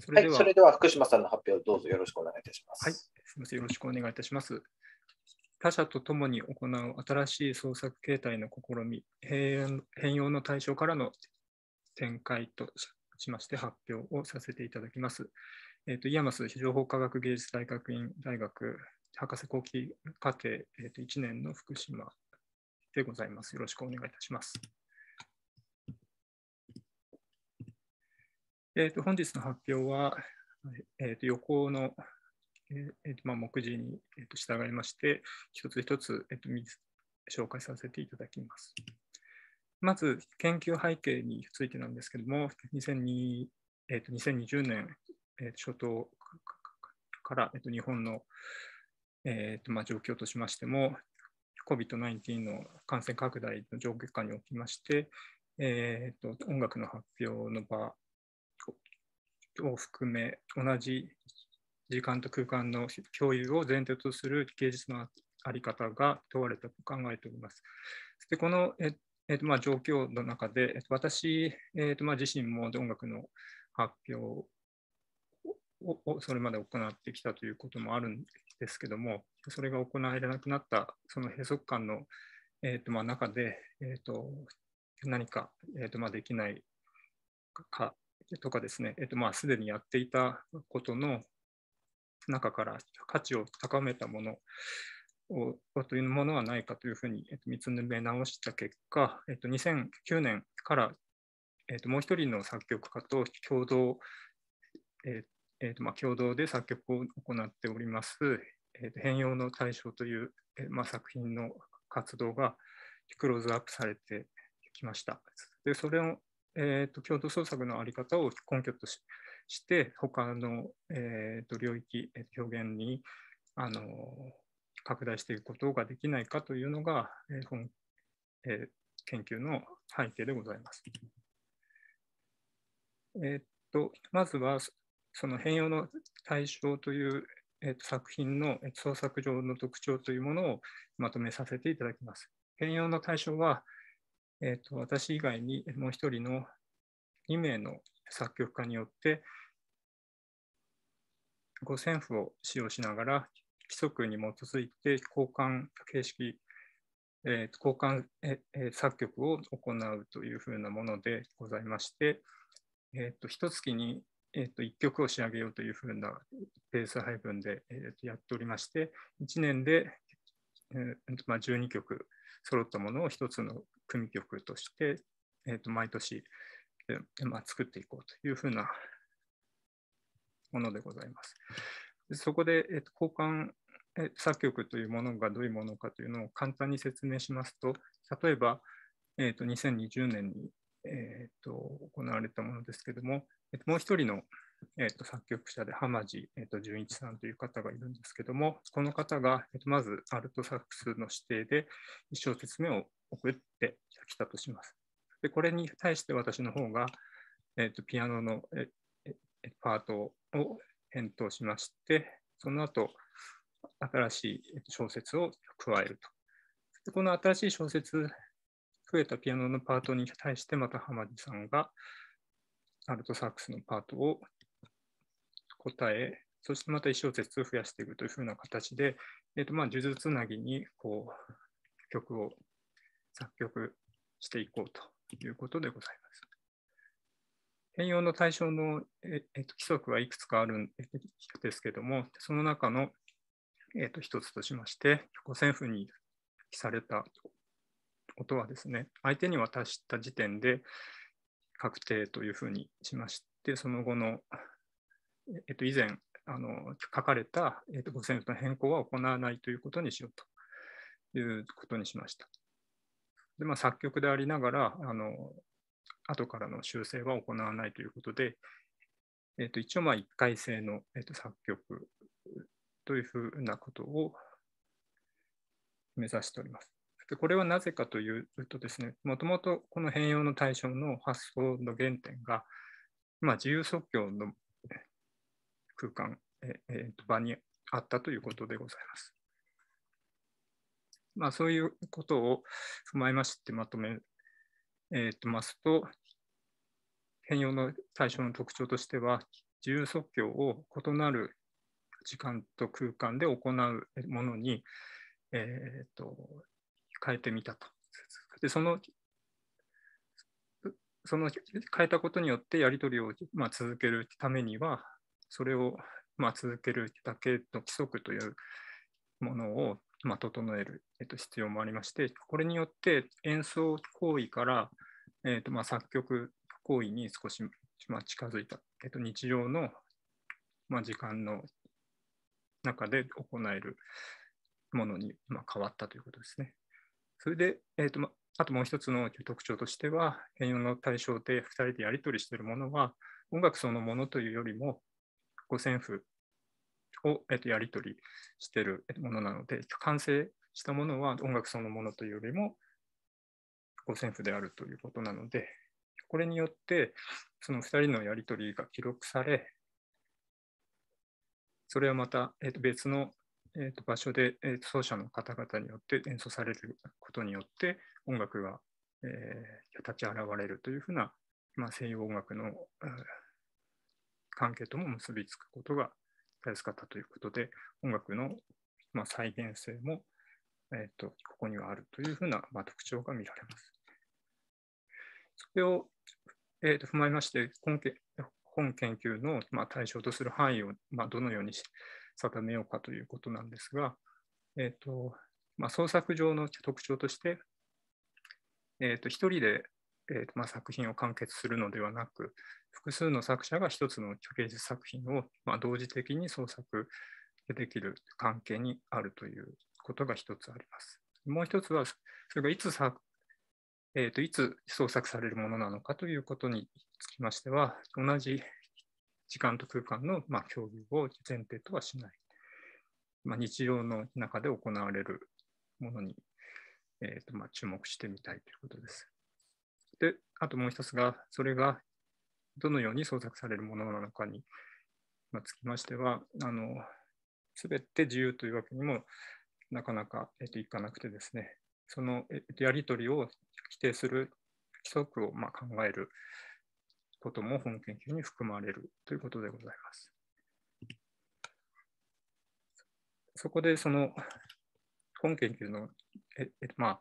それでは、はい、それでは福島さんの発表どうぞよろしくお願いいたします。はい、すみません、よろしくお願いいたします。他者と共に行う新しい創作形態の試み、変容の対象からの展開としまして発表をさせていただきます。えーと、イヤマス情報科学芸術大学院大学博士後期課程、えーと1年の福島でございます。よろしくお願いいたします。えー、と本日の発表は、えー、と横の、えーとまあ、目次に、えと従いまして、一つ一つ、えー、と紹介させていただきます。まず、研究背景についてなんですけども、2002えー、と2020年、えー、初頭から、えー、と日本の、えーとまあ、状況としましても、COVID-19 の感染拡大の上下下におきまして、えーと音楽の発表の場を含め同じ時間と空間の共有を前提とする芸術の在り方が問われたと考えております。でこの、ええーとまあ、状況の中で、えー、と私、えーとまあ、自身も音楽の発表をそれまで行ってきたということもあるんですけども、それが行われなくなったその閉塞感の、えーとまあ、中で、えーと、と何か、えーとまあ、できないかとかですね、えっと、まあすでにやっていたことの中から価値を高めたものをというものはないかというふうに、えっと、見つめ直した結果、えっと、2009年から、えっと、もう一人の作曲家と共同、ええっとまあ、共同で作曲を行っております、えっと、変容の対象という、えまあ、作品の活動がクローズアップされてきました。でそれをえーと、共同創作の在り方を根拠としして他の、えーと、領域、えー、表現にあの拡大していくことができないかというのが、えー本えー、研究の背景でございます。えーと、とまずはその変容の対象という、えー、と作品の創作上の特徴というものをまとめさせていただきます。変容の対象は、えーと、私以外にもう一人の2名の作曲家によって五線譜を使用しながら規則に基づいて交換形式、えー、交換、えー、作曲を行うというふうなものでございまして、えーと、と月に、えーと、1曲を仕上げようというふうなペース配分で、えー、とやっておりまして1年で、えーまあ、12曲揃ったものを1つの組曲として、えー、と毎年、えまあ、作っていこうというふうなものでございます。でそこで、えー、と交換え作曲というものがどういうものかというのを簡単に説明しますと、例えば、えー、と2020年に、えー、と行われたものですけども、えー、ともう一人の、えー、と作曲者で浜地、えー、と純一さんという方がいるんですけども、この方が、えー、とまずアルトサックスの指定で一小節目を送ってきたとします。でこれに対して私の方が、えーと、ピアノのえパートを返答しまして、その後新しい小説を加えると。でこの新しい小説、増えたピアノのパートに対して、また浜地さんがアルトサックスのパートを答え、そしてまた1小節増やしていくというふうな形で、えーとまあ、呪術つなぎにこう曲を作曲していこうということでございます。変容の対象の、ええっと、規則はいくつかあるんですけども、その中の、えっと、一つとしまして、5000歩にされた音はですね、相手に渡した時点で確定というふうにしまして、その後の、えっと、以前あの書かれた、えっと、5000の変更は行わないということにしようということにしました。でまあ、作曲でありながら、あの後からの修正は行わないということで、えー、と一応まあ1回制の、えー、と作曲というふうなことを目指しております。でこれはなぜかというとですね、もともとこの変容の対象の発想の原点が、まあ、自由即興の空間、えー、と場にあったということでございます。まあ、そういうことを踏まえましてまとめ、えー、とますと、変容の対象の特徴としては、自由即興を異なる時間と空間で行うものに、えーと、と変えてみたと。でそのその変えたことによってやり取りを、まあ、続けるためにはそれを、まあ、続けるだけの規則というものをまあ、整える、えっと、必要もありまして、これによって演奏行為から、えっとまあ、作曲行為に少し、まあ、近づいた、えっと、日常の、まあ、時間の中で行えるものに、まあ、変わったということですね。それで、えっとまあともう一つの特徴としては、変容の対象で2人でやり取りしているものは、音楽そのものというよりも、五線譜を、えっと、やり取りしてるものなので、完成したものは音楽そのものというよりも、五線譜であるということなので、これによって、その2人のやり取りが記録され、それはまた、えっと別の、えっと場所で、えっと奏者の方々によって演奏されることによって音楽が、えー、立ち現れるというふうな、まあ、西洋音楽の、関係とも結びつくことがたかったということで、音楽の、まあ、再現性も、えーと、ここにはあるというふうな、まあ、特徴が見られます。それを、えーと、踏まえまして本、本研究の、まあ、対象とする範囲を、まあ、どのように定めようかということなんですが、えーとまあ、創作上の特徴として、えーと、と1人でえーとまあ、作品を完結するのではなく複数の作者が一つの芸術作品を、まあ、同時的に創作できる関係にあるということが一つあります。もう一つはそれがいつえーと、といつ創作されるものなのかということにつきましては同じ時間と空間の、まあ、共有を前提とはしない、まあ、日常の中で行われるものに、えーとまあ、注目してみたいということです。で、あともう一つが、それがどのように創作されるものなのかにつきましては、あのべて自由というわけにもなかなか、えっと、いかなくてですね、その、えっと、やり取りを規定する規則を、まあ、考えることも本研究に含まれるということでございます。そこでその本研究のえ、えまあ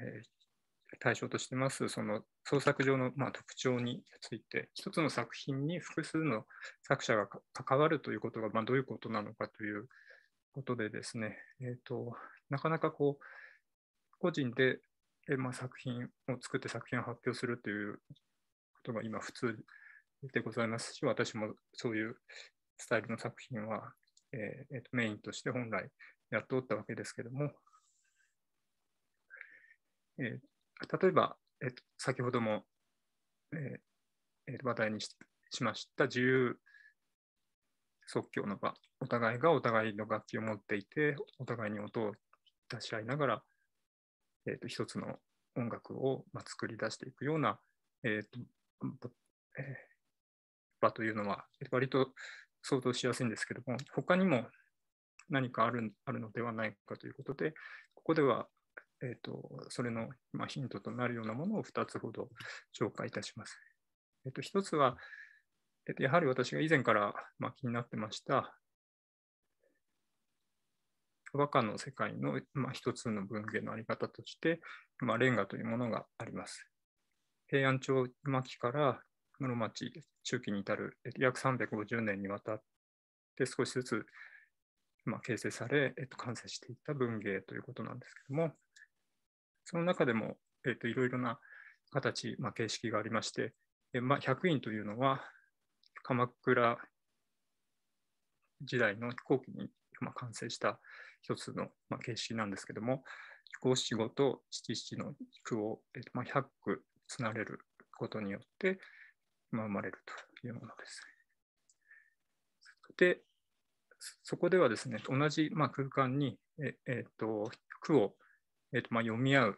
え対象としてますその創作上のまあ特徴について一つの作品に複数の作者が関わるということがまあどういうことなのかということでですね、えーと、なかなかこう個人で、えまあ、作品を作って作品を発表するということが今普通でございますし私もそういうスタイルの作品は、えー、えー、とメインとして本来やっておったわけですけども、えー例えば、えっと、先ほども、えー、えー、話題にしました自由即興の場、お互いがお互いの楽器を持っていて、お互いに音を出し合いながら、えーと、一つの音楽を、まあ、作り出していくような、えーとえー、場というのは、割と想像しやすいんですけども、他にも何かあるあるのではないかということで、ここではえーと、それの、まあ、ヒントとなるようなものを2つほど紹介いたします。えーと、1つは、えーと、やはり私が以前から、まあ、気になってました和歌の世界の、まあ、一つの文芸のあり方として、まあ、レンガというものがあります。平安朝末期から室町中期に至る約350年にわたって少しずつ、まあ、形成され、えっと、完成していった文芸ということなんですけども、その中でも、えーと、いろいろな形、まあ、形式がありまして、えまあ、百院というのは鎌倉時代の飛行機に、まあ、完成した一つの、まあ、形式なんですけども五七五と七七の句を、えーとまあ、100句つなれることによって、まあ、生まれるというものです。でそこではですね同じ、まあ、空間にえ、えーと、と句をえーとまあ、読み合う、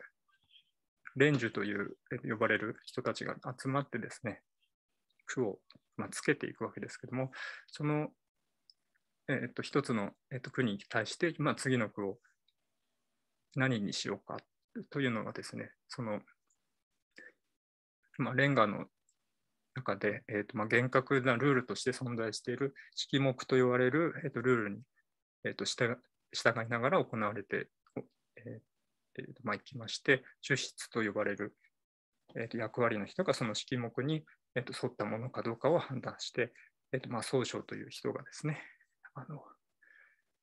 レンジュという、えー、呼ばれる人たちが集まってですね、句を、まあ、つけていくわけですけども、その、えー、と一つの、えー、と句に対して、まあ、次の句を何にしようかというのがですね、その、まあ、レンガの中で、えーとまあ、厳格なルールとして存在している式目と言われる、えー、とルールに、えー、と従いながら行われて、えー、えーとまあ、行きまして、主筆と呼ばれる、えー、と役割の人がその式目に、えー、と沿ったものかどうかを判断して、えーとまあ、総称という人がですね、あの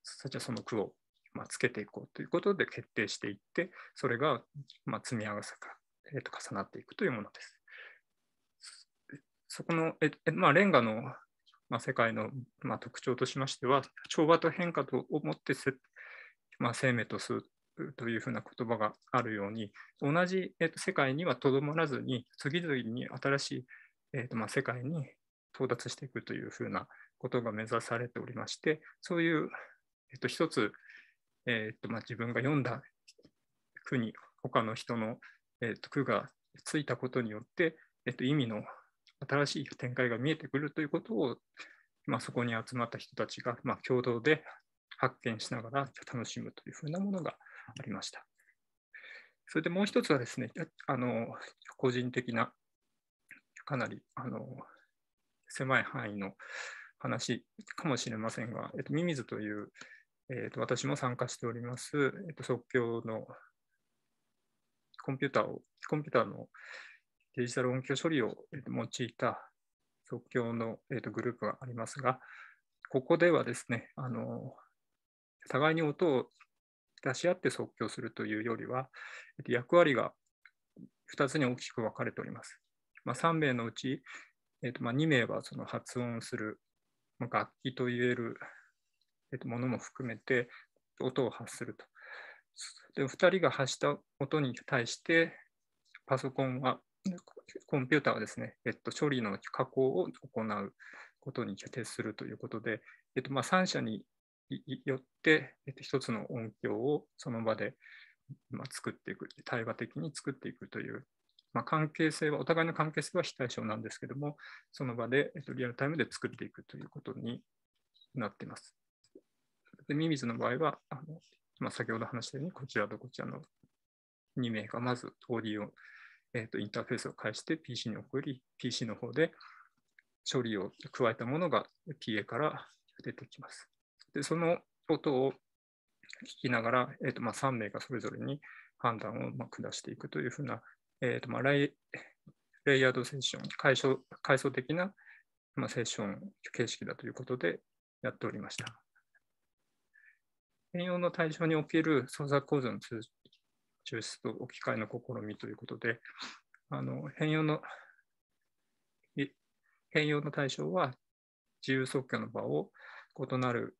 そちらその句を、まあ、つけていこうということで決定していって、それが、まあ、積み合わせか、えー、と重なっていくというものです。そこの、えまあ、レンガの、まあ、世界の、まあ、特徴としましては、調和と変化と思ってまあ、生命とする。というふうな言葉があるように同じ、えー、と世界にはとどまらずに次々に新しい、えーとまあ、世界に到達していくというふうなことが目指されておりましてそういう、えー、と一つ、えーとまあ、自分が読んだ句に他の人の、えー、と句がついたことによって、えー、と意味の新しい展開が見えてくるということを、まあ、そこに集まった人たちが、まあ、共同で発見しながら楽しむというふうなものがありました。それでもう一つはですね、あの個人的なかなりあの狭い範囲の話かもしれませんが、えっと、ミミズという、えっと、私も参加しております、えっと、即興のコンピューターを、コンピューターのデジタル音響処理を、えっと、用いた即興の、えっと、グループがありますが、ここではですね、あの互いに音を出し合って即興するというよりは、役割が2つに大きく分かれております。まあ、3名のうち、えーとまあ、2名はその発音する、まあ、楽器といえる、えとものも含めて音を発すると。で2人が発した音に対してパソコンはコンピューターはですね、えっと、処理の加工を行うことに徹するということで、えっとまあ、3社によって、えっと、一つの音響をその場で、まあ、作っていく、対話的に作っていくという、まあ、関係性は、お互いの関係性は非対称なんですけども、その場で、えっと、リアルタイムで作っていくということになっています。で、ミミズの場合は、あのまあ、先ほど話したように、こちらとこちらの2名がまず OD を、えっと、インターフェースを介して PC に送り、PC の方で処理を加えたものが PA から出てきます。で、その音を聞きながら、えーとまあ、3名がそれぞれに判断をまあ下していくというふうな、えーとまあ、レイレイヤードセッション、階層階層的な、まあ、セッション形式だということでやっておりました。変容の対象における創作構造の抽出と置き換えの試みということで、あの変容の変容の対象は自由即興の場を異なる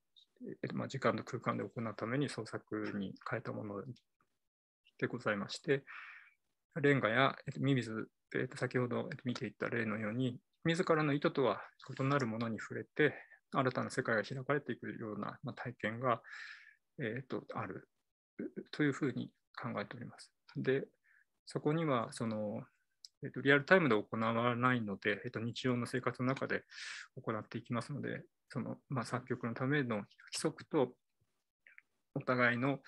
まあ、時間と空間で行うために創作に変えたものでございまして、レンガや、ミミズ、えっと、先ほど見ていた例のように、自らの意図とは異なるものに触れて、新たな世界が開かれていくような、まあ、体験が、えー、とあるというふうに考えております。で、そこにはその、えー、とリアルタイムで行わないので、えー、と日常の生活の中で行っていきますので、その、まあ、作曲のための規則とお互いの、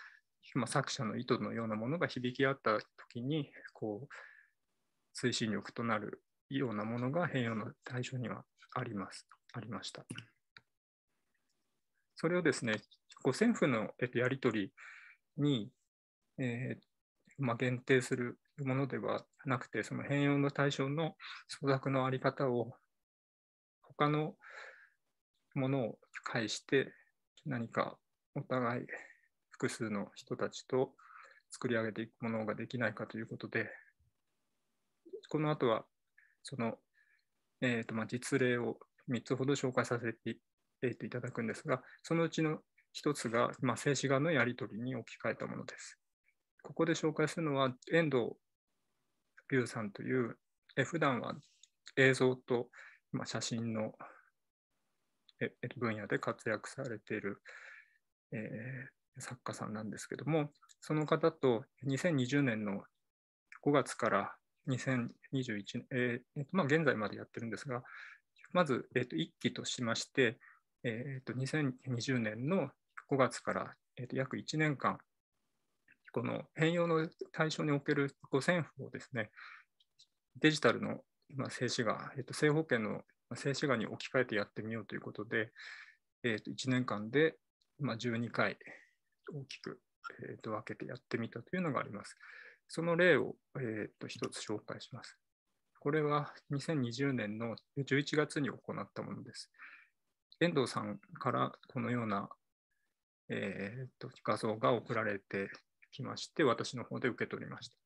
まあ、作者の意図のようなものが響き合った時にこう推進力となるようなものが変容の対象にはありますありました。それをですね五線譜のやり取りに、えーまあ、限定するものではなくてその変容の対象の創作の在り方を他のものを介して何かお互い複数の人たちと作り上げていくものができないかということでこの後はその、えーとまあ、実例を3つほど紹介させて、えー、といただくんですがそのうちの1つが、まあ、静止画のやり取りに置き換えたものです。ここで紹介するのは遠藤龍さんというえ普段は映像と、まあ、写真の分野で活躍されている、えー、作家さんなんですけどもその方と2020年の5月から2021年、えーまあ、現在までやってるんですがまず、えー、と1期としまして、えー、と2020年の5月から、えー、と約1年間この変容の対象における五線譜をですねデジタルの今、静止画、えっと、正方形の静止画に置き換えてやってみようということで、えー、と1年間で、まあ、12回大きく、えー、と分けてやってみたというのがあります。その例を、えー、と1つ紹介します。これは2020年の11月に行ったものです。遠藤さんからこのような、えー、と画像が送られてきまして、私の方で受け取りました。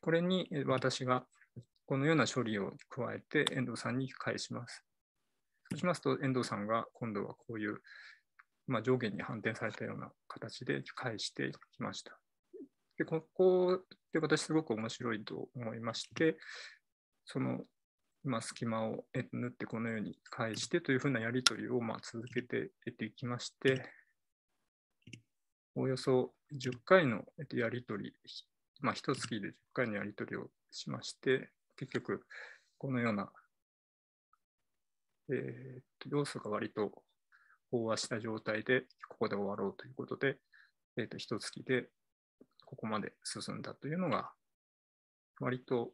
これに私がこのような処理を加えて遠藤さんに返します。そうしますと、遠藤さんが今度はこういう、まあ、上下に反転されたような形で返してきました。でここで私すごく面白いと思いまして、そのま隙間を縫ってこのように返してというふうなやり取りをま続けていきまして、およそ10回のやり取り、まあ、1月で10回のやり取りをしまして、結局、このようなえー、要素が割と飽和した状態で、ここで終わろうということで、えー、と一月でここまで進んだというのが、割と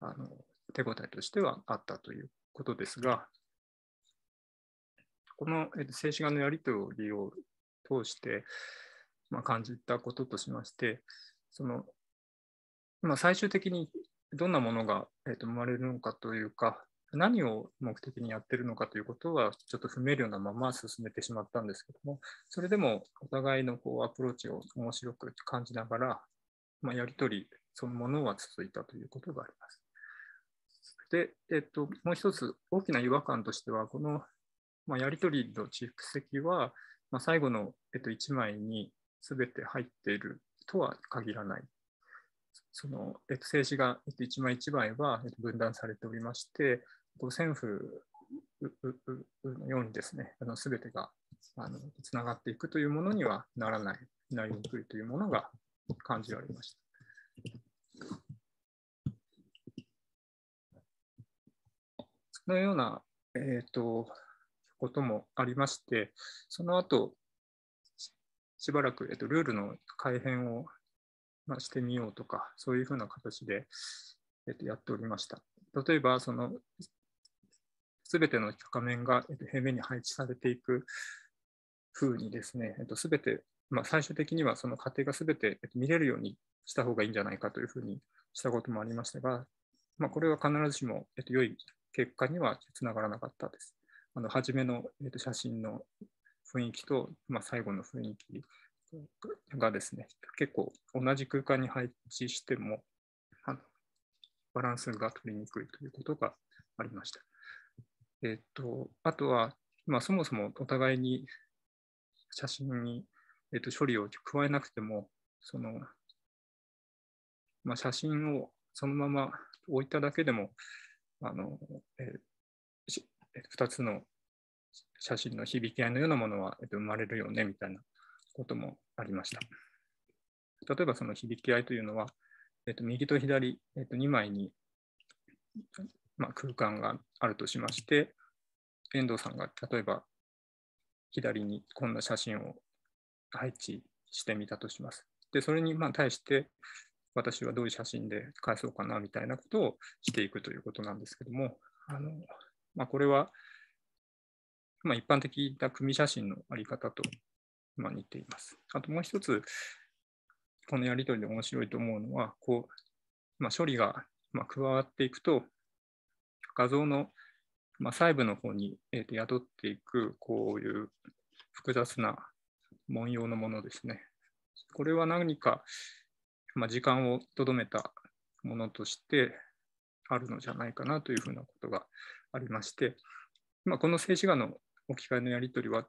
あの手応えとしてはあったということですが、この、えー、と静止画のやり取りを通して、まあ、感じたこととしまして、そのまあ、最終的にどんなものが、えー、と生まれるのかというか、何を目的にやってるのかということは、ちょっと不明瞭なまま進めてしまったんですけども、それでもお互いのこうアプローチを面白く感じながら、まあ、やり取りそのものは続いたということがあります。で、えっと、もう一つ大きな違和感としては、この、まあ、やり取りの蓄積は、まあ、最後の、えっと、1枚に全て入っているとは限らないその、えっと、政治が、えっと、一枚一枚は、えっと、分断されておりまして、政府のようにですね、すべてがつながっていくというものにはならない、なりにくいというものが感じられました。そのような、えーと、こともありまして、その後しばらく、えっとルールの改変をまあ、してみようとか、そういうふうな形で、えっと、やっておりました。例えば、その、すべての画面が、えっと、平面に配置されていくふうにですね、えっと、すべて、まあ、最終的にはその過程がすべて、えっと、見れるようにした方がいいんじゃないかというふうにしたこともありましたが、まあ、これは必ずしも、えっと、良い結果にはつながらなかったです。あの初めの、えっと、写真の雰囲気と、まあ、最後の雰囲気がですね、結構同じ空間に配置しても、バランスが取りにくいということがありました。えっと、あとは、まあ、そもそもお互いに写真に、えっと、処理を加えなくても、そのまあ、写真をそのまま置いただけでも、あのえ2つの写真の響き合いのようなものは生まれるよねみたいなこともありました。例えばその響き合いというのは、えっと、右と左、えっと、2枚に、まあ、空間があるとしまして、遠藤さんが例えば左にこんな写真を配置してみたとします。で、それにま対して私はどういう写真で返そうかなみたいなことをしていくということなんですけども、あのまあ、これは、ま一般的な組写真のあり方と今あ、似ています。あともう一つ、このやり取りで面白いと思うのは、こうまあ、処理がま加わっていくと、画像のま細部の方に、えー、と宿っていく、こういう複雑な文様のものですね。これは何か、まあ、時間をとどめたものとしてあるのじゃないかなというふうなことがありまして、まあ、この静止画の置き換えのやり取りは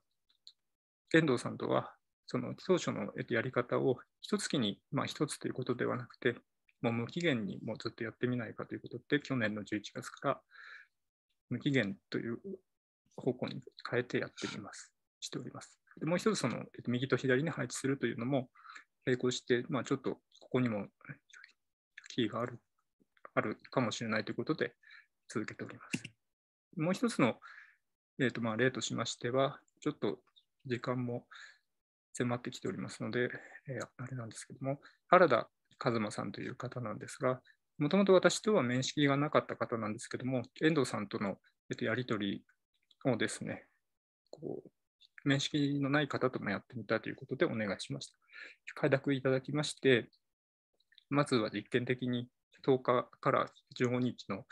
遠藤さんとは、その当初のやり方を一月に、まあ、一つということではなくて、もう無期限にもうずっとやってみないかということで、去年の11月から無期限という方向に変えてやってみます、しております。でもう一つ、その右と左に配置するというのも並行して、まあ、ちょっとここにもキーがあるあるかもしれないということで続けております。もう一つの、えとまあ、例としましては、ちょっと時間も迫ってきておりますので、えー、あれなんですけども、原田和馬さんという方なんですが、もともと私とは面識がなかった方なんですけども、遠藤さんとのやり取りをですね、こう面識のない方ともやってみたということでお願いしました。快諾いただきまして、まずは実験的に10日から15日の、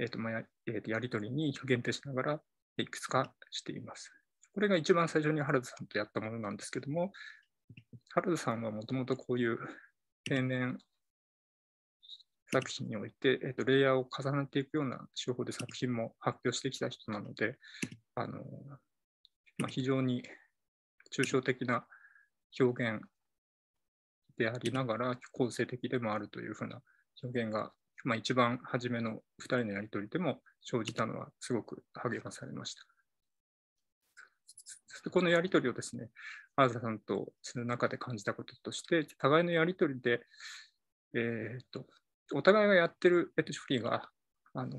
えっとまあえっとやり取りに限定しながらいくつかしています。これが一番最初に原田さんとやったものなんですけども、原田さんはもともとこういう定年。作品において、えー、とレイヤーを重ねていくような手法で作品も発表してきた人なので、あのまあ、非常に抽象的な表現でありながら構成的でもあるというふうな表現が、まあ、一番初めの2人のやり取りでも生じたのはすごく励まされました。でこのやり取りをですね、アーザさんとその中で感じたこととして、互いのやり取りで、えー、っと、お互いがやってる、えっと、処理が、あの、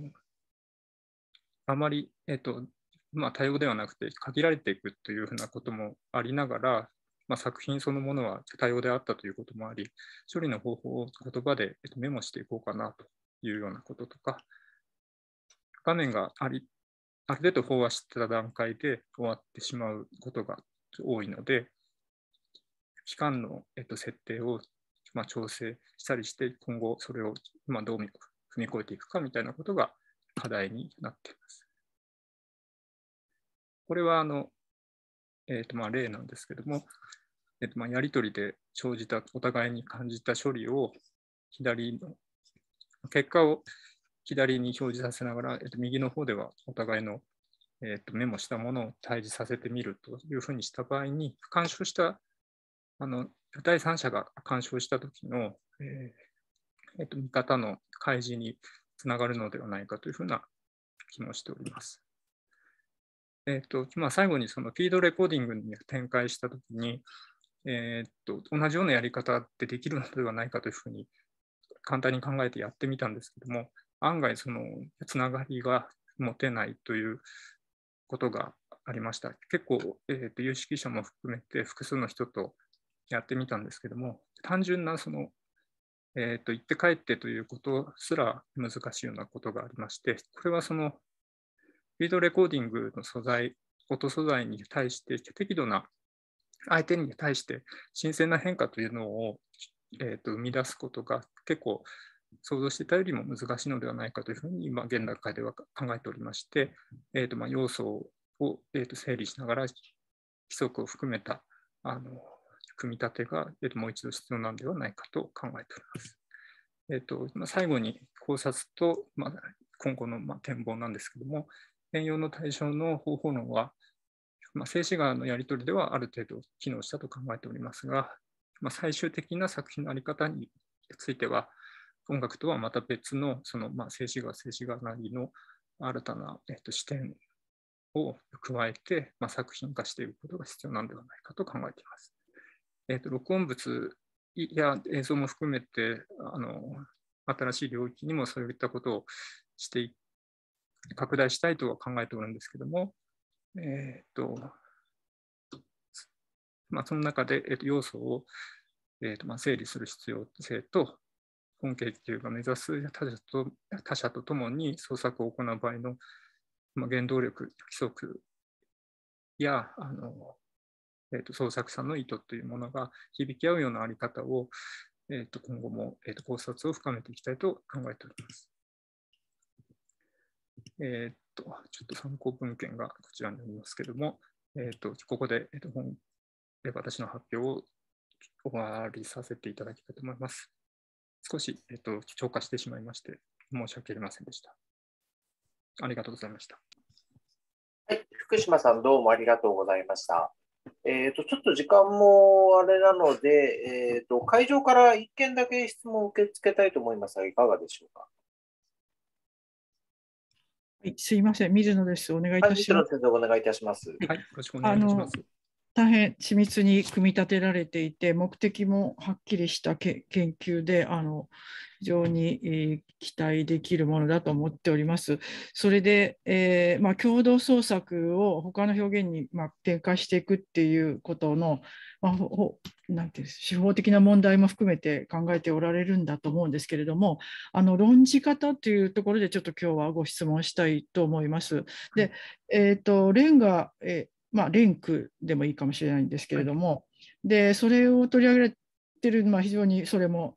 あまり、えっと、まあ、対応ではなくて、限られていくというふうなこともありながら、まあ、作品そのものは多様であったということもあり、処理の方法を言葉でメモしていこうかなというようなこととか、画面がありある程度飽和した段階で終わってしまうことが多いので、期間の、えっと、設定を、まあ、調整したりして、今後それを、まあ、どう踏み越えていくかみたいなことが課題になっています。これはあの、えっとまあ、例なんですけども、えっとまあ、やり取りで生じたお互いに感じた処理を左の結果を左に表示させながら、えっと、右の方ではお互いの、えっと、メモしたものを対峙させてみるというふうにした場合に、干渉したあの第三者が干渉した時の、えーえっと、見方の開示につながるのではないかというふうな気もしております。えっとまあ、最後にそのフィードレコーディングに展開したときに、えー、っと、同じようなやり方ってできるのではないかというふうに簡単に考えてやってみたんですけども、案外そのつながりが持てないということがありました。結構、えー、と有識者も含めて複数の人とやってみたんですけども、単純なその、えー、と行って帰ってということすら難しいようなことがありまして、これはそのビードレコーディングの素材、音素材に対して適度な相手に対して新鮮な変化というのを、えー、と生み出すことが結構想像していたよりも難しいのではないかというふうに今現段階では考えておりまして、えー、とま要素を、えと整理しながら規則を含めたあの組み立てが、えともう一度必要なんではないかと考えております。えーとま最後に考察と、ま今後の、ま展望なんですけども、変容の対象の方法論は、ま静止画のやり取りではある程度機能したと考えておりますが、ま最終的な作品の在り方については、音楽とはまた別のその、まあ、静止画静止画なりの新たな、えっと視点を加えて、まあ、作品化していくことが必要なんではないかと考えています。えっと、録音物や映像も含めてあの新しい領域にもそういったことをして拡大したいとは考えておるんですけども、えーとまあ、その中で、えーと、と要素を、えーとまあ、整理する必要性と本研究が目指す他者と他者と共に創作を行う場合の、まあ、原動力、規則やあの、えーと、創作者の意図というものが響き合うようなあり方を、えーと、今後も、えーと、考察を深めていきたいと考えております。えっ、ー、と、ちょっと参考文献がこちらになりますけれども、えっ、ー、と、ここで、えー、と本私の発表を終わりさせていただきたいと思います。少し、えっと、超過してしまいまして、申し訳ありませんでした。ありがとうございました。はい、福島さん、どうもありがとうございました。えーと、ちょっと時間もあれなので、えーと、会場から1件だけ質問を受け付けたいと思いますが、いかがでしょうか。はい、すいません、水野です。お願いいたします。水野先生、お願いいたします。はい、よろしくお願いします。大変緻密に組み立てられていて目的もはっきりした研究であの非常に、えー、期待できるものだと思っております。それで、えー、まあ、共同創作を他の表現に、まあ、展開していくっていうことの、まほてう手法的な問題も含めて考えておられるんだと思うんですけれどもあの論じ方というところでちょっと今日はご質問したいと思います。で、えーと、レンガ、えまあ、リンクでもいいかもしれないんですけれども、はい、でそれを取り上げてる、まあ、非常にそれも、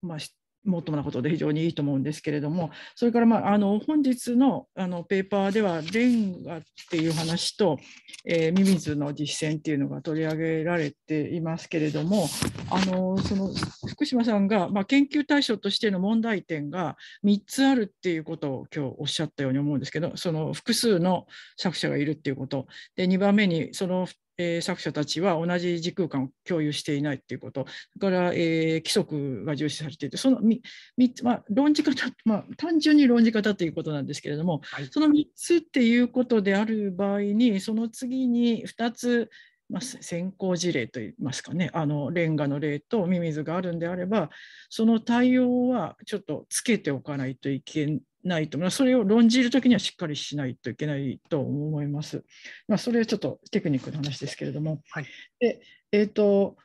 まあ、もっともなことで非常にいいと思うんですけれどもそれから、まあ、あの本日のあのペーパーではレンガっていう話と、えー、ミミズの実践っていうのが取り上げられていますけれどもあのその福島さんが、まあ、研究対象としての問題点が3つあるっていうことを今日おっしゃったように思うんですけどその複数の作者がいるっていうことで2番目にそのえー、作者たちは同じ時空間を共有していないということから、えー、規則が重視されていてその 3, 3つ、まあ、論じ方、まあ、単純に論じ方ということなんですけれども、はい、その3つっていうことである場合にその次に2つまあ、先行事例といいますかねあのレンガの例とミミズがあるんであればその対応はちょっとつけておかないといけないと、ますそれを論じる時にはしっかりしないといけないと思います。まあ、それはちょっとテクニックの話ですけれども、はい、でえーと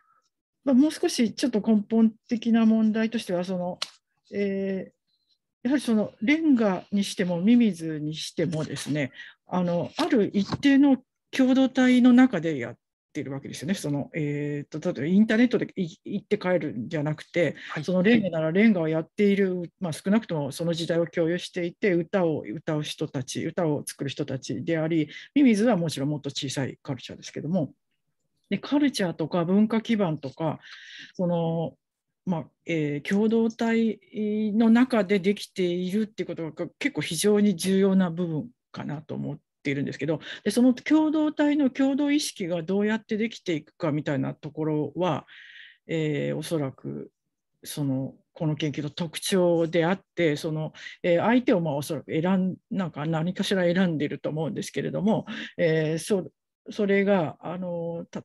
まあ、もう少しちょっと根本的な問題としてはその、えー、やはりそのレンガにしてもミミズにしてもですねあのある一定の共同体の中でやってるわけですよね。そのえーと、と例えばインターネットで行って帰るんじゃなくて、はい、そのレンガならレンガをやっている、まあ、少なくともその時代を共有していて歌を歌う人たち歌を作る人たちでありミミズはもちろんもっと小さいカルチャーですけどもでカルチャーとか文化基盤とかそのまあえー、共同体の中でできているっていうことが結構非常に重要な部分かなと思っってるんですけどでその共同体の共同意識がどうやってできていくかみたいなところは、えー、おそらくそのこの研究の特徴であってその、えー、相手をまあおそらく選んなんか何かしら選んでいると思うんですけれども、えー、そそれがあのた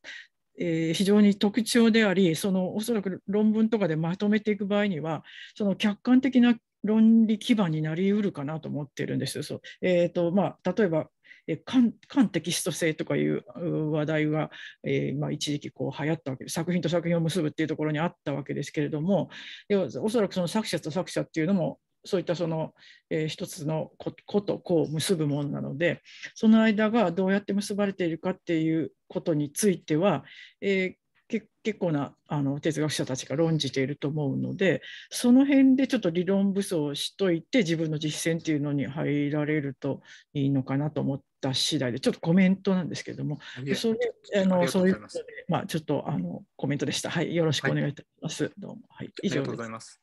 えー、非常に特徴でありそのおそらく論文とかでまとめていく場合にはその客観的な論理基盤になりうるかなと思ってるんです。そうえーとまあ、例えばえテキスト性とかいう話題が、えー、まあ、一時期こう流行ったわけで作品と作品を結ぶっていうところにあったわけですけれどもでおそらくその作者と作者っていうのもそういったその、えー、一つの個と個を結ぶものなのでその間がどうやって結ばれているかっていうことについては、えー、結構なあの哲学者たちが論じていると思うのでその辺でちょっと理論武装しといて自分の実践っていうのに入られるといいのかなと思ってた次第でちょっとコメントなんですけれどもそう、あのそういうまあ、ちょっとあのコメントでしたはいよろしくお願いいたします、はい、どうもはい以上です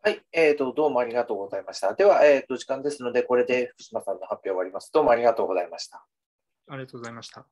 はい、えーと、どうもありがとうございました。では、えーと、と時間ですので、これで福島さんの発表を終わります。どうもありがとうございました。ありがとうございました。